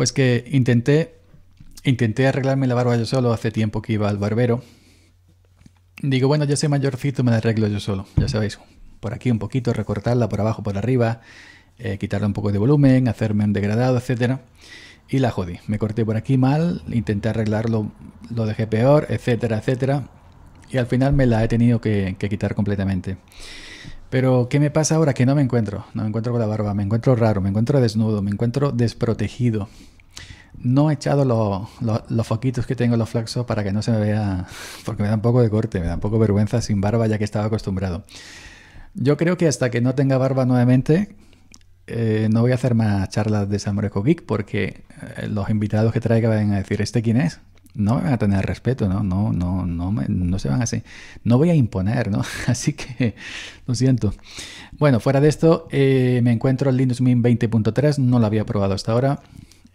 Pues que intenté, intenté arreglarme la barba yo solo hace tiempo que iba al barbero. Digo, bueno, ya soy mayorcito, me la arreglo yo solo, ya sabéis. Por aquí un poquito, recortarla por abajo, por arriba, quitarla eh, quitarle un poco de volumen, hacerme un degradado, etcétera y la jodí. Me corté por aquí mal, intenté arreglarlo, lo dejé peor, etcétera, etcétera. Y al final me la he tenido que, quitar completamente. Pero ¿qué me pasa ahora? Que no me encuentro, no me encuentro con la barba, me encuentro raro, me encuentro desnudo, me encuentro desprotegido. No he echado los, foquitos que tengo en los flaxos para que no se me vea, porque me da un poco de corte, me da un poco vergüenza sin barba ya que estaba acostumbrado. Yo creo que hasta que no tenga barba nuevamente, eh, no voy a hacer más charlas de Samoreco Geek porque eh, los invitados que traiga van a decir, ¿este quién es? No me van a tener respeto, ¿no? No, no, no, me, no se van así. No voy a imponer, ¿no? Así que lo siento. Bueno, fuera de esto, eh, me encuentro el Linux Mint 20.3, no lo había probado hasta ahora.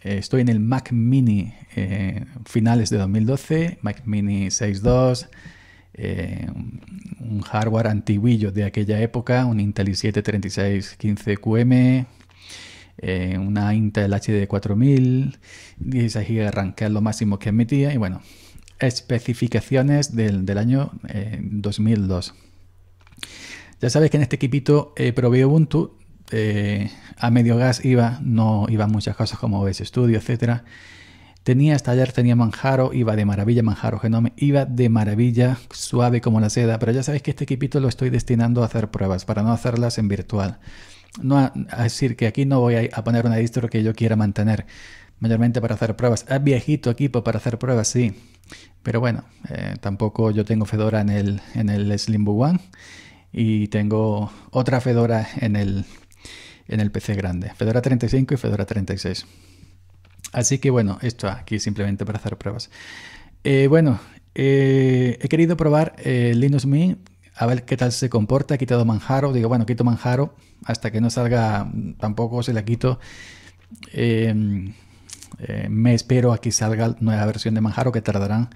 Eh, estoy en el Mac Mini eh, finales de 2012, Mac Mini 6.2, eh, un hardware antiguillo de aquella época, un Intel i7-3615QM, una Intel HD4000, 16 GB de RAM, que es lo máximo que admitía, y bueno, especificaciones del, año 2002. Ya sabes que en este equipito probé Ubuntu, eh, a medio gas iba, no iban muchas cosas como ves, estudio, etcétera. Tenía estallar, tenía Manjaro, iba de maravilla Manjaro Genome, iba de maravilla, suave como la seda, pero ya sabéis que este equipito lo estoy destinando a hacer pruebas, para no hacerlas en virtual. No a, decir que aquí no voy a, poner una distro que yo quiera mantener, mayormente para hacer pruebas. Es ah, viejito equipo para hacer pruebas, sí, pero bueno, eh, tampoco yo tengo Fedora en el, en el Slimbo One y tengo otra Fedora en el, en el PC grande, Fedora 35 y Fedora 36. Así que bueno, esto aquí simplemente para hacer pruebas. Eh, bueno, eh, he querido probar eh, Linux Mint a ver qué tal se comporta. He quitado Manjaro, digo, bueno, quito Manjaro hasta que no salga, mm, tampoco se la quito. me espero a que salga nueva versión de Manjaro que tardarán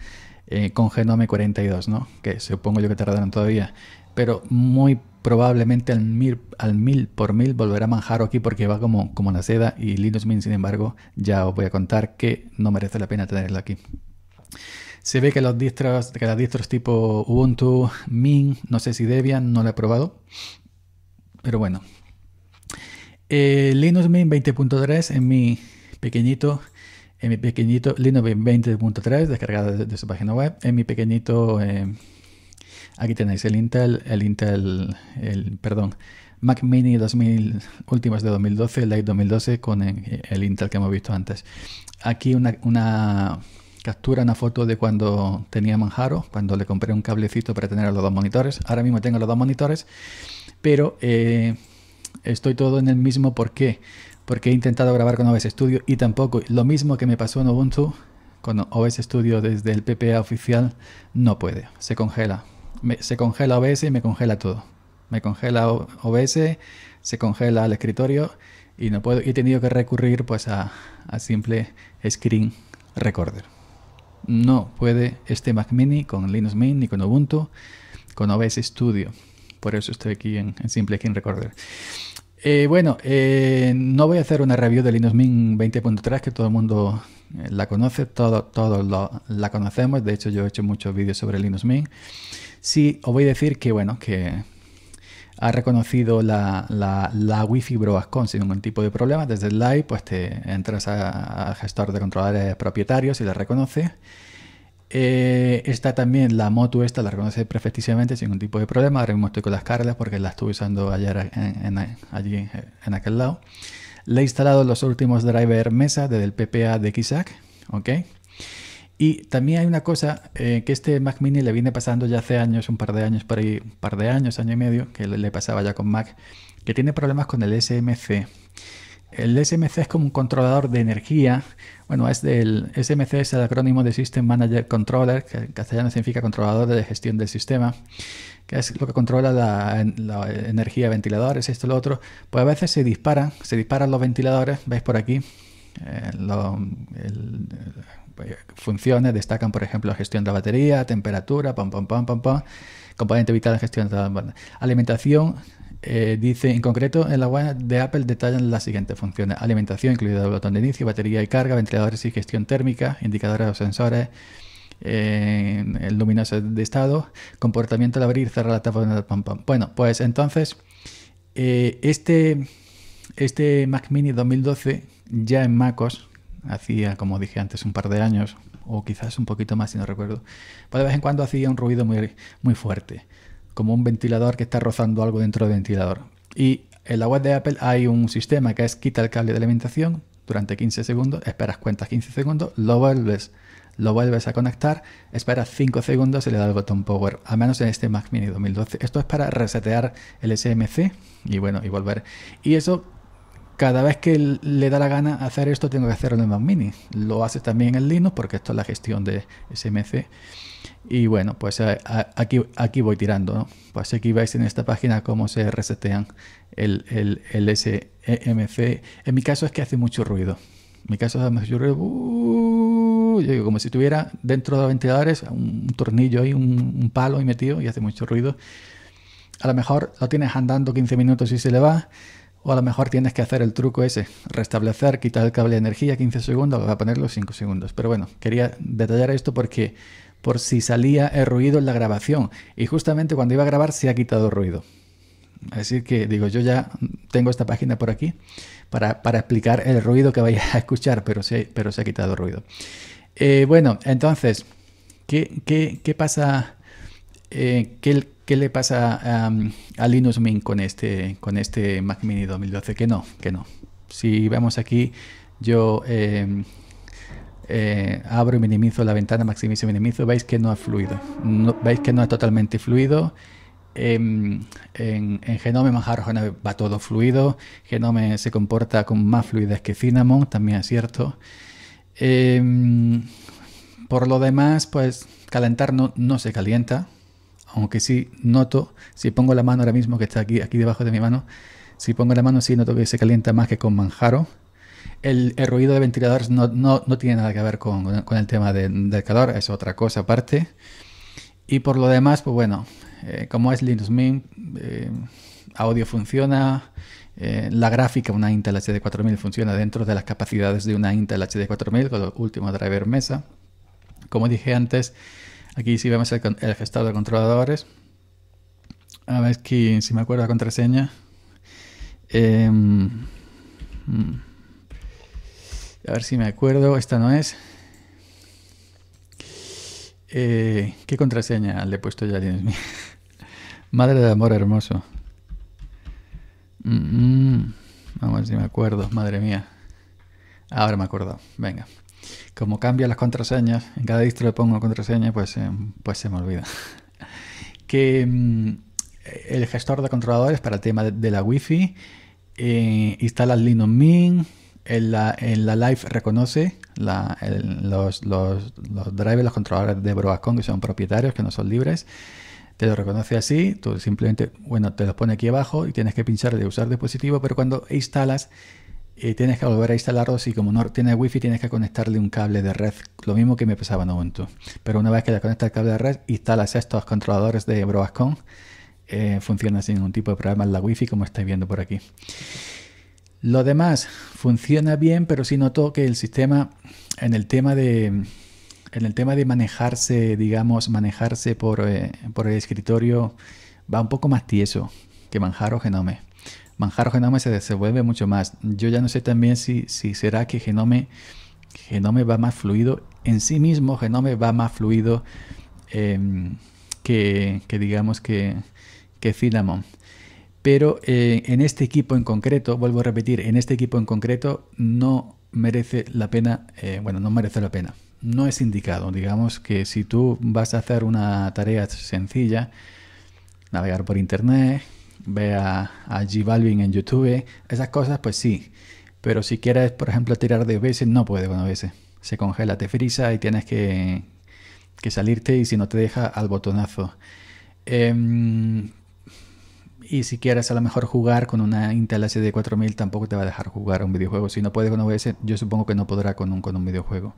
eh, con Genome 42, ¿no? Que supongo yo que tardarán todavía. Pero muy probablemente al mil, al mil por mil volverá a manjar aquí porque va como, como una seda y Linux Mint, sin embargo, ya os voy a contar que no merece la pena tenerlo aquí. Se ve que los distros, que las distros tipo Ubuntu, Mint, no sé si Debian, no lo he probado. Pero bueno. Linux Mint 20.3 en mi pequeñito en mi pequeñito Linux 20.3 descargada de, su página web, en mi pequeñito, eh, aquí tenéis el Intel, el Intel, el, perdón, Mac Mini 2000, últimas de 2012, light 2012 con eh, el, Intel que hemos visto antes. Aquí una, una captura, una foto de cuando tenía Manjaro, cuando le compré un cablecito para tener los dos monitores. Ahora mismo tengo los dos monitores, pero eh, estoy todo en el mismo. ¿Por qué? porque he intentado grabar con OBS Studio y tampoco. Lo mismo que me pasó en Ubuntu, con OBS Studio desde el PPA oficial, no puede, se congela. se congela OBS y me congela todo. Me congela OBS, se congela el escritorio y no puedo. He tenido que recurrir pues a, simple screen recorder. No puede este Mac Mini con Linux Mint ni con Ubuntu, con OBS Studio. Por eso estoy aquí en Simple Screen Recorder. Eh, bueno, eh, no voy a hacer una review de Linux Mint 20.3 que todo el mundo eh, la conoce, todos la conocemos, de hecho yo he hecho muchos vídeos sobre Linux Mint. Sí, os voy a decir que bueno, que ha reconocido la, la, Wi-Fi Broadcom sin ningún tipo de problema. Desde el live, pues te entras al gestor de controladores propietarios y la reconoce. Eh, está también la moto esta, la reconoce perfectísimamente sin ningún tipo de problema. Ahora mismo estoy con las cargas porque la estuve usando ayer allí eh, en aquel lado. Le he instalado los últimos driver mesa desde el PPA de Kisak, ¿ok? Y también hay una cosa eh, que este Mac Mini le viene pasando ya hace años, un par de años por ahí, un par de años, año y medio, que le pasaba ya con Mac, que tiene problemas con el SMC. El SMC es como un controlador de energía. Bueno, es del SMC es el acrónimo de System Manager Controller, que en castellano significa controlador de gestión del sistema, que es lo que controla la, energía ventiladores, esto lo otro. Pues a veces se disparan, se disparan los ventiladores, veis por aquí. Eh, eh, funciones destacan, por ejemplo, gestión de la batería, temperatura, pam, pam, pam, pam, componente vital de gestión de la alimentación, eh, dice, en concreto, en la web de Apple detallan las siguientes funciones. Alimentación, incluido el botón de inicio, batería y carga, ventiladores y gestión térmica, indicadores o sensores, eh, el luminoso de estado, comportamiento al abrir y cerrar la tapa. De Bueno, pues entonces, eh, este, este Mac Mini 2012 ya en MacOS, hacía, como dije antes, un par de años, o quizás un poquito más si no recuerdo, pues de vez en cuando hacía un ruido muy, muy fuerte como un ventilador que está rozando algo dentro del ventilador. Y en la web de Apple hay un sistema que es quita el cable de alimentación durante 15 segundos, esperas cuentas 15 segundos, lo vuelves, lo vuelves a conectar, esperas 5 segundos y le da el botón power, al menos en este Mac Mini 2012. Esto es para resetear el SMC y bueno, y volver. Y eso cada vez que le da la gana hacer esto, tengo que hacerlo en Mac Mini. Lo hace también en Linux porque esto es la gestión de SMC. Y bueno, pues eh, aquí, aquí voy tirando. ¿no? Pues aquí vais en esta página cómo se resetean el, SMC. E en mi caso es que hace mucho ruido. En mi caso hace mucho ruido. Uh, como si tuviera dentro de los ventiladores un, tornillo ahí, un, palo ahí metido y hace mucho ruido. A lo mejor lo tienes andando 15 minutos y se le va o a lo mejor tienes que hacer el truco ese, restablecer, quitar el cable de energía 15 segundos, a ponerlo 5 segundos. Pero bueno, quería detallar esto porque por si salía el ruido en la grabación. Y justamente cuando iba a grabar se ha quitado el ruido. Así que digo, yo ya tengo esta página por aquí para, explicar el ruido que vais a escuchar, pero se, pero se ha quitado el ruido. Eh, bueno, entonces, ¿qué, pasa? Eh, ¿Qué le pasa a um, Linux Mint con este, con este Mac Mini 2012? Que no, que no. Si vemos aquí, yo em, eh, abro y minimizo la ventana, maximizo y minimizo, veis que no ha fluido. veis que no es totalmente fluido. Em, en, en, en, Genome va todo fluido. Genome se comporta con más fluidez que Cinnamon, también es cierto. Em, por lo demás, pues calentar no se calienta. Aunque sí noto, si pongo la mano ahora mismo que está aquí, aquí debajo de mi mano, si pongo la mano sí noto que se calienta más que con manjaro. El, ruido de ventiladores no, tiene nada que ver con, el tema de, del calor, es otra cosa aparte. Y por lo demás, pues bueno, eh, como es Linux Mint, eh, audio funciona, eh, la gráfica, una Intel HD 4000 funciona dentro de las capacidades de una Intel HD 4000 con los últimos driver mesa. Como dije antes, Aquí sí vemos el, el gestor de controladores, a ver si me acuerdo la contraseña. Em, mm. a ver si me acuerdo, esta no es. Eh, ¿Qué contraseña le he puesto ya? Madre de amor hermoso. Mm, mm. Vamos a ver si me acuerdo, madre mía. Ahora me acuerdo, venga como cambia las contraseñas, en cada distro le pongo una contraseña, pues, em, pues se me olvida. que mm, el gestor de controladores para el tema de, la Wi-Fi, eh, instala Linux Mint, en la, Live reconoce los, drivers, los controladores de Broadcom que son propietarios, que no son libres. Te lo reconoce así, tú simplemente, bueno, te los pone aquí abajo y tienes que pinchar de usar dispositivo, pero cuando instalas tienes que volver a instalarlos y como no tiene wifi tienes que conectarle un cable de red, lo mismo que me pasaba en Ubuntu. Pero una vez que le conectas el cable de red, instalas estos controladores de Broadcom, eh, funciona sin ningún tipo de problema la wifi como estáis viendo por aquí. Lo demás funciona bien, pero sí noto que el sistema en el tema de en el tema de manejarse, digamos, manejarse por, eh, el escritorio va un poco más tieso que Manjaro Genome. Manjaro Genome se desenvuelve mucho más. Yo ya no sé también si, será que Genome, va más fluido. En sí mismo, Genome va más fluido em, que, digamos que, que Cinnamon. Pero eh, en este equipo en concreto, vuelvo a repetir, en este equipo en concreto no merece la pena, eh, bueno, no merece la pena. No es indicado, digamos que si tú vas a hacer una tarea sencilla, navegar por internet, ve a, a G en YouTube, esas cosas pues sí. Pero si quieres, por ejemplo, tirar de veces, no puede con veces. Se congela, te frisa y tienes que, que salirte y si no te deja al botonazo. Em, y si quieres a lo mejor jugar con una Intel sd 4000 tampoco te va a dejar jugar un videojuego. Si no puede con OBS, yo supongo que no podrá con un, con un videojuego.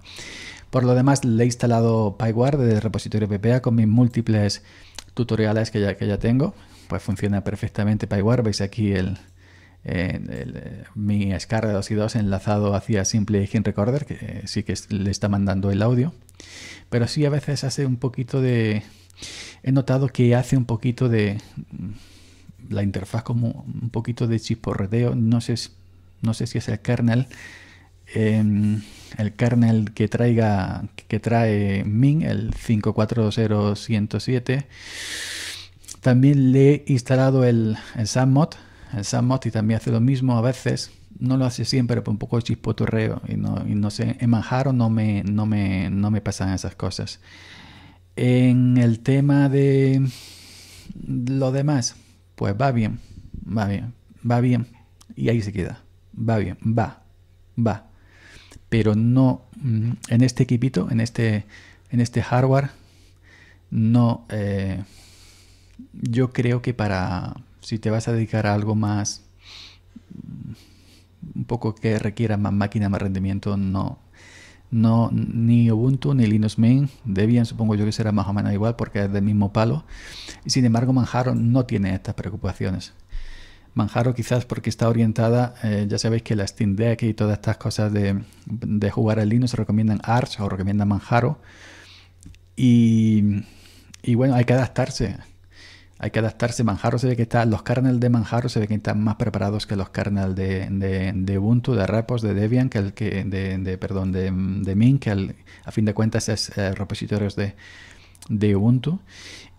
Por lo demás, le he instalado PyWare desde el repositorio PPA con mis múltiples tutoriales que ya, que ya tengo pues funciona perfectamente PyWare. Veis aquí el, eh, eh, mi SCAR 2 y 2 enlazado hacia Simple Engine Recorder, que eh, sí que le está mandando el audio. Pero sí a veces hace un poquito de... He notado que hace un poquito de... Mm, la interfaz como un poquito de chisporreteo. No sé, no sé si es el kernel. Em, el kernel que traiga que trae Min, el 540107 también le he instalado el, el el SAMMod y también hace lo mismo a veces. No lo hace siempre, pero un poco de chispotorreo y no, y no sé, en Manjaro no me, no, me, no me pasan esas cosas. En el tema de lo demás, pues va bien, va bien, va bien. Y ahí se queda, va bien, va, va. Pero no, mm, en este equipito, en este, en este hardware, no... Eh, yo creo que para, si te vas a dedicar a algo más, un poco que requiera más máquina, más rendimiento, no. No, ni Ubuntu ni Linux Mint, Debian supongo yo que será más o menos igual porque es del mismo palo. Y sin embargo, Manjaro no tiene estas preocupaciones. Manjaro quizás porque está orientada, eh, ya sabéis que la Steam Deck y todas estas cosas de, de jugar al Linux recomiendan Arch o recomiendan Manjaro. Y, y bueno, hay que adaptarse hay que adaptarse. Manjaro se ve que está, los kernels de Manjaro se ve que están más preparados que los kernels de, Ubuntu, de Repos, de Debian, que el que, de, perdón, de, de Mint, que a fin de cuentas es eh, repositorios de, Ubuntu.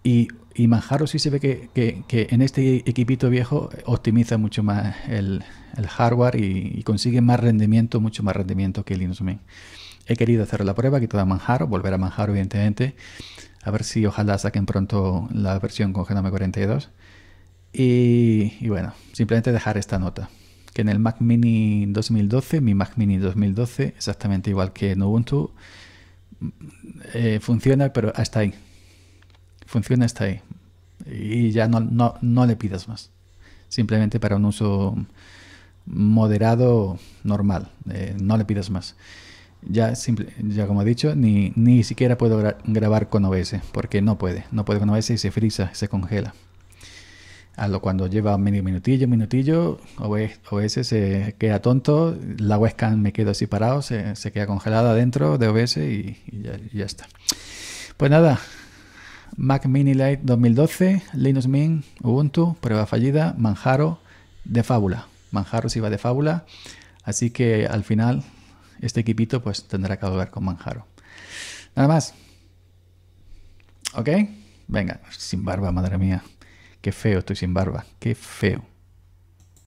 Y, Manjaro sí se ve que, en este equipito viejo optimiza mucho más el, hardware y, consigue más rendimiento, mucho más rendimiento que Linux Mint. He querido hacer la prueba, quitar a Manjaro, volver a Manjaro evidentemente, a ver si ojalá saquen pronto la versión con Genome 42. Y, bueno, simplemente dejar esta nota. Que en el Mac Mini 2012, mi Mac Mini 2012, exactamente igual que en Ubuntu, mm, eh, funciona, pero hasta ahí. Funciona hasta ahí. Y ya no, no, no le pidas más. Simplemente para un uso moderado, normal. Eh, no le pidas más ya, como he dicho, ni, siquiera puedo grabar con OBS, porque no puede, no puede con OBS y se frisa, se congela. A lo cuando lleva medio minutillo, minutillo, OBS, se queda tonto, la webcam me quedo así parado, se, queda congelada dentro de OBS y, ya, está. Pues nada, Mac Mini Lite 2012, Linux Mint, Ubuntu, prueba fallida, Manjaro, de fábula. Manjaro se iba de fábula, así que al final este equipito pues tendrá que hablar con Manjaro. Nada más. ¿Ok? Venga, sin barba, madre mía. Qué feo estoy sin barba. Qué feo.